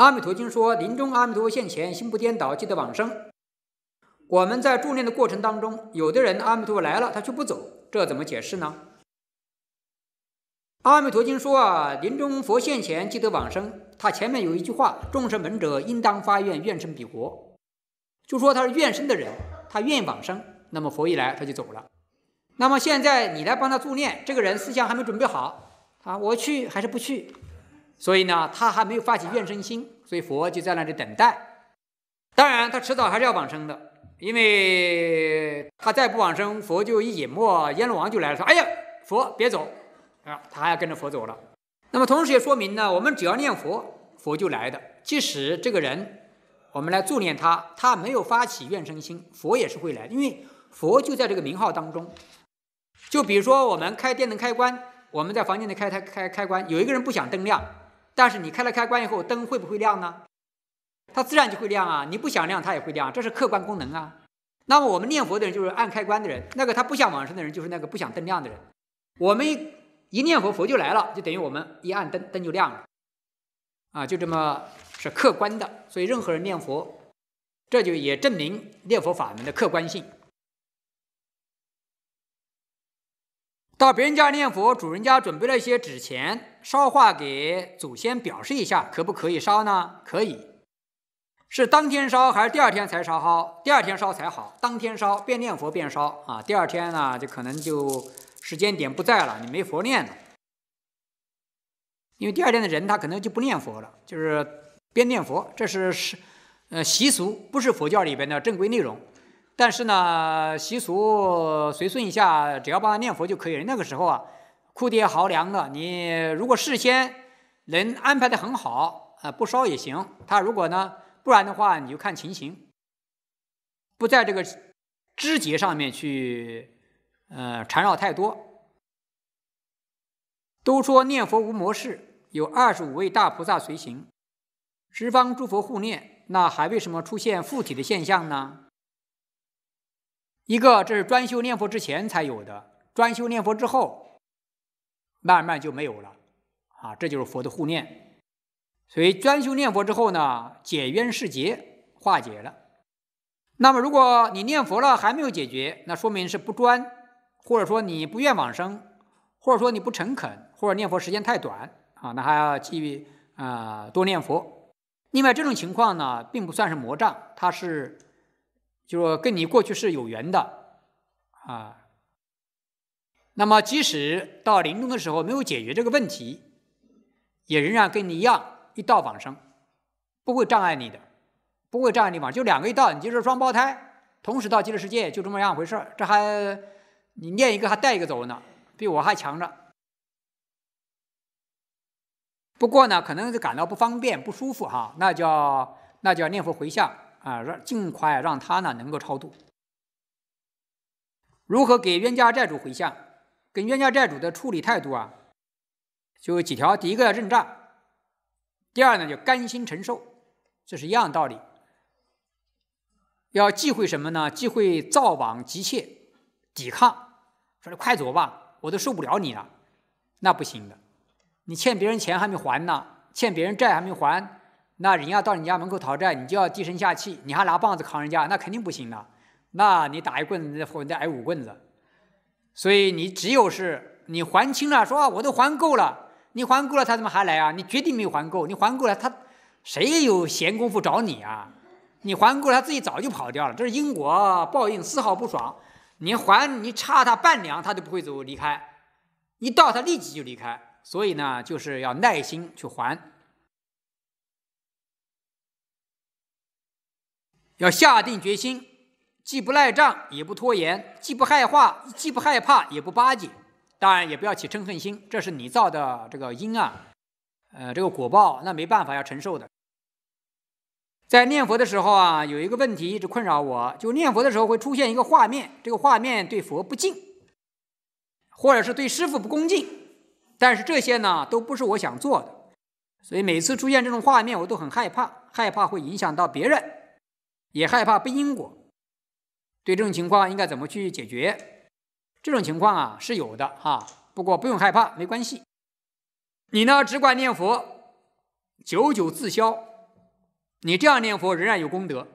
阿弥陀经说，临终阿弥陀现前，心不颠倒，即得往生。我们在助念的过程当中，有的人阿弥陀来了，他却不走，这怎么解释呢？阿弥陀经说啊，临终佛现前，即得往生。他前面有一句话，众生闻者应当发愿，愿生彼国。就说他是愿生的人，他愿意往生，那么佛一来他就走了。那么现在你来帮他助念，这个人思想还没准备好啊，我去还是不去？所以呢，他还没有发起怨生心，所以佛就在那里等待。当然，他迟早还是要往生的，因为他再不往生，佛就一隐没，阎罗王就来了，说：“哎呀，佛别走啊！”他还要跟着佛走了。那么，同时也说明呢，我们只要念佛，佛就来的。即使这个人，我们来助念他，他没有发起怨生心，佛也是会来的，因为佛就在这个名号当中。就比如说，我们开电灯开关，我们在房间里开开开开关，有一个人不想灯亮。但是你开了开关以后，灯会不会亮呢？它自然就会亮啊！你不想亮，它也会亮，这是客观功能啊。那么我们念佛的人就是按开关的人，那个他不想往生的人就是那个不想灯亮的人。我们一念佛，佛就来了，就等于我们一按灯，灯就亮了，啊，就这么是客观的。所以任何人念佛，这就也证明念佛法门的客观性。到别人家念佛，主人家准备了一些纸钱烧化给祖先，表示一下，可不可以烧呢？可以，是当天烧还是第二天才烧好？第二天烧才好，当天烧边念佛边烧啊，第二天呢就可能就时间点不在了，你没佛念了，因为第二天的人他可能就不念佛了，就是边念佛，这是是呃习俗，不是佛教里边的正规内容。但是呢，习俗随顺一下，只要帮他念佛就可以。了。那个时候啊，哭爹嚎娘的。你如果事先能安排的很好啊，不烧也行。他如果呢，不然的话，你就看情形，不在这个枝节上面去呃缠绕太多。都说念佛无魔事，有二十五位大菩萨随行，十方诸佛护念，那还为什么出现附体的现象呢？一个，这是专修念佛之前才有的，专修念佛之后，慢慢就没有了，啊，这就是佛的护念。所以专修念佛之后呢，解冤释结，化解了。那么，如果你念佛了还没有解决，那说明是不专，或者说你不愿往生，或者说你不诚恳，或者念佛时间太短，啊，那还要继续啊，多念佛。另外，这种情况呢，并不算是魔障，它是。就说跟你过去是有缘的啊，那么即使到临终的时候没有解决这个问题，也仍然跟你一样一道往生，不会障碍你的，不会障碍你往就两个一道，你就是双胞胎同时到极乐世界，就这么样回事这还你念一个还带一个走呢，比我还强着。不过呢，可能就感到不方便不舒服哈，那叫那叫念佛回向。啊，让尽快让他呢能够超度。如何给冤家债主回向？跟冤家债主的处理态度啊，就几条：第一个要认账，第二呢就甘心承受，这是一样道理。要忌讳什么呢？忌讳造网急切抵抗，说你快走吧，我都受不了你了，那不行的。你欠别人钱还没还呢，欠别人债还没还。那人家到你家门口讨债，你就要低声下气，你还拿棒子扛人家，那肯定不行的。那你打一棍子，或再挨五棍子，所以你只有是你还清了，说我都还够了，你还够了，他怎么还来啊？你绝对没有还够，你还够了，他谁有闲工夫找你啊？你还够了，他自己早就跑掉了，这是因果报应，丝毫不爽。你还你差他半两，他都不会走离开，一到他立即就离开。所以呢，就是要耐心去还。要下定决心，既不赖账，也不拖延，既不害怕，既不害怕，也不巴结，当然也不要起嗔恨心。这是你造的这个因啊，呃，这个果报那没办法要承受的。在念佛的时候啊，有一个问题一直困扰我，就念佛的时候会出现一个画面，这个画面对佛不敬，或者是对师傅不恭敬，但是这些呢都不是我想做的，所以每次出现这种画面，我都很害怕，害怕会影响到别人。也害怕不因果，对这种情况应该怎么去解决？这种情况啊是有的哈，不过不用害怕，没关系。你呢只管念佛，久久自消。你这样念佛仍然有功德，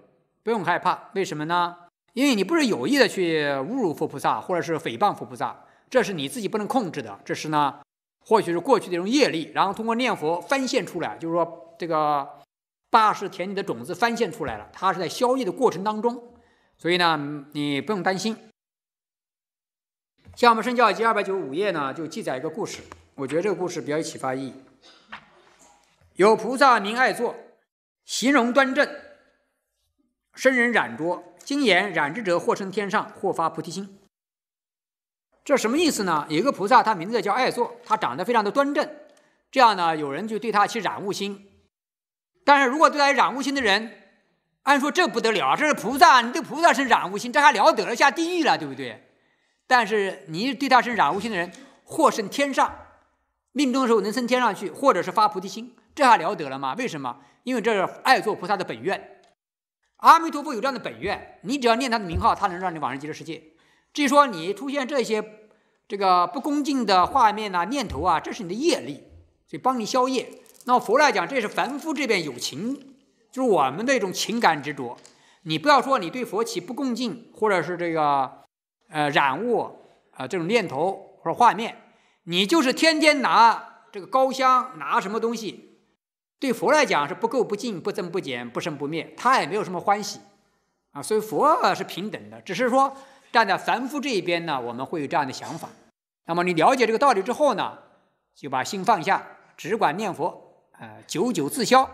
不用害怕。为什么呢？因为你不是有意的去侮辱佛菩萨，或者是诽谤佛菩萨，这是你自己不能控制的。这是呢，或许是过去的一种业力，然后通过念佛翻现出来，就是说这个。大势田里的种子翻现出来了，它是在消业的过程当中，所以呢，你不用担心。像我们《圣教经》二百九十五页呢，就记载一个故事，我觉得这个故事比较有启发意义。有菩萨名爱座，形容端正，生人染着，今言染之者，或生天上，或发菩提心。这什么意思呢？有一个菩萨，他名字叫爱座，他长得非常的端正，这样呢，有人就对他起染物心。但是如果对他染污心的人，按说这不得了，这是菩萨，你对菩萨是染污心，这还了得了，下地狱了，对不对？但是你对他是染污心的人，或升天上，命中的时候能升天上去，或者是发菩提心，这还了得了吗？为什么？因为这是爱做菩萨的本愿，阿弥陀佛有这样的本愿，你只要念他的名号，他能让你往生极乐世界。至于说你出现这些这个不恭敬的画面啊、念头啊，这是你的业力，所以帮你消业。那佛来讲，这是凡夫这边有情，就是我们的一种情感执着。你不要说你对佛起不恭敬，或者是这个，呃，染物啊，这种念头或者画面，你就是天天拿这个高香拿什么东西，对佛来讲是不垢不净、不增不减、不生不灭，他也没有什么欢喜啊。所以佛是平等的，只是说站在凡夫这一边呢，我们会有这样的想法。那么你了解这个道理之后呢，就把心放下，只管念佛。呃，久久自消，